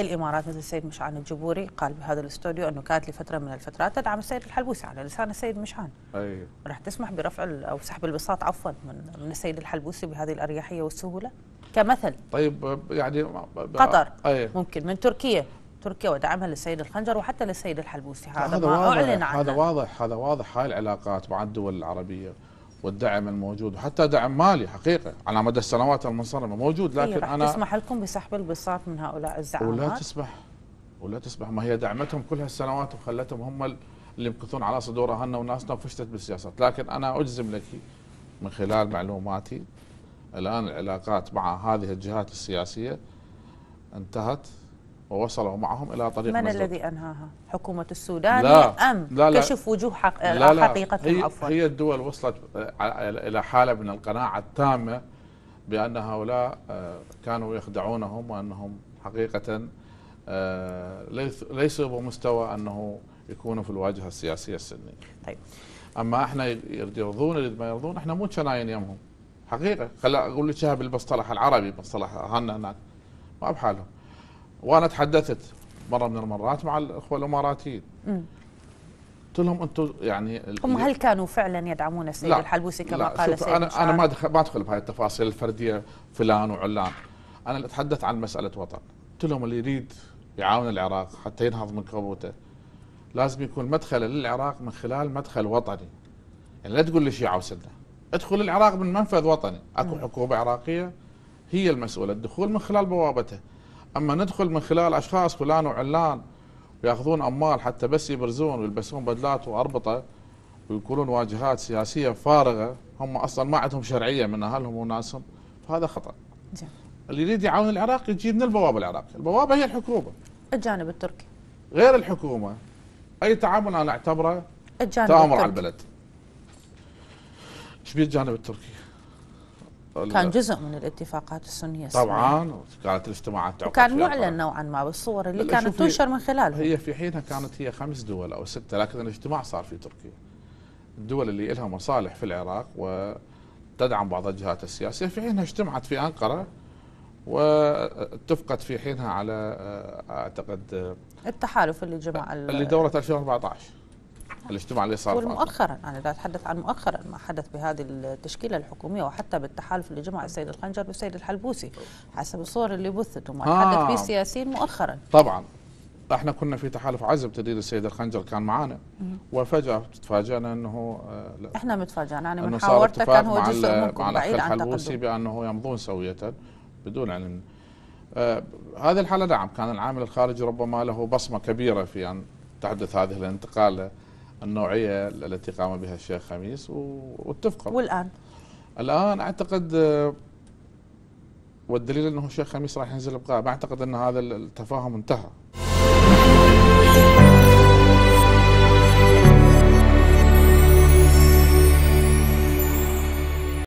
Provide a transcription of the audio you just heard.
الإمارات مثل السيد مشعان الجبوري قال بهذا الاستوديو أنه كانت لفترة من الفترات تدعم السيد الحلبوسي على لسان السيد مشعان أيوه. راح تسمح برفع أو سحب البساط عفوا من, من السيد الحلبوسي بهذه الأريحية والسهولة كمثل طيب يعني قطر أيوه. ممكن من تركيا تركيا ودعمها للسيد الخنجر وحتى للسيد الحلبوسي هذا, هذا ما واضح. أعلن عنه هذا واضح هذا واضح هاي العلاقات مع الدول العربية والدعم الموجود وحتى دعم مالي حقيقه على مدى السنوات المنصرمه موجود طيب، لكن هي انا تسمح لكم بسحب البساط من هؤلاء الزعامات ولا تسمح ولا تسمح ما هي دعمتهم كل هالسنوات وخلتهم هم اللي يمكثون على صدور اهلنا وناسنا وفشتت بالسياسات لكن انا اجزم لك من خلال معلوماتي الان العلاقات مع هذه الجهات السياسيه انتهت ووصلوا معهم الى طريق من مزدوج. الذي انهاها؟ حكومه السودان لا ام لا لا كشف وجوه حق... لا لا حقيقتهم لا هي الدول وصلت الى حاله من القناعه التامه بان هؤلاء آه، كانوا يخدعونهم وانهم حقيقه آه، ليسوا بمستوى انه يكونوا في الواجهه السياسيه السنيه. طيب اما احنا يرضون اللي ما يرضون احنا مو شناين يمهم حقيقه خل اقول لك بالمصطلح العربي مصطلح هنا هناك ما بحالهم وانا تحدثت مره من المرات مع الاخوه الاماراتيين قلت لهم انتم يعني هم هل كانوا فعلا يدعمون السيد الحلبوسي كما لا قال السيد انا انا ما ما ادخل بهاي التفاصيل الفرديه فلان وعلان انا اتحدث عن مساله وطن قلت لهم اللي يريد يعاون العراق حتى ينهض من كبوته لازم يكون مدخله للعراق من خلال مدخل وطني يعني لا تقول لي شيعه وسنه ادخل العراق من منفذ وطني اكو حكومه عراقيه هي المسؤوله الدخول من خلال بوابتها اما ندخل من خلال اشخاص فلان وعلان وياخذون اموال حتى بس يبرزون ويلبسون بدلات واربطه ويكونون واجهات سياسيه فارغه هم اصلا ما عندهم شرعيه من اهلهم وناسهم فهذا خطا. زين. اللي يريد يعاون العراق يجي من البوابه العراقيه، البوابه هي الحكومه. الجانب التركي. غير الحكومه اي تعامل انا اعتبره الجانب تامر التركي. على البلد. ايش بيه الجانب التركي؟ كان جزء من الاتفاقات السنيه طبعا كانت الاجتماعات وكان معلن نوعا ما بالصور اللي كانت تنشر من خلاله هي في حينها كانت هي خمس دول او سته لكن الاجتماع صار في تركيا الدول اللي لها مصالح في العراق وتدعم بعض الجهات السياسيه في حينها اجتمعت في انقره واتفقت في حينها على اعتقد التحالف اللي جمع اللي دوره 2014 الاجتماع صار مؤخرا انا لا اتحدث عن مؤخرا ما حدث بهذه التشكيله الحكوميه وحتى بالتحالف اللي جمع السيد الخنجر والسيد الحلبوسي حسب الصور اللي بثت وما آه تحدث فيه السياسيين مؤخرا طبعا احنا كنا في تحالف عزب تدير السيد الخنجر كان معانا وفجاه تفاجئنا انه آه، احنا متفاجئين يعني من حاورته كان هو جزء منكم بعيد عن الحلبوسي بانه يمضون سويه بدون علم آه هذه الحالة نعم كان العامل الخارجي ربما له بصمة كبيرة في أن تحدث هذه الانتقالة النوعية التي قام بها الشيخ خميس واتفقوا والآن الآن أعتقد آه، والدليل أنه الشيخ خميس راح ينزل بقاء ما أعتقد أن هذا التفاهم انتهى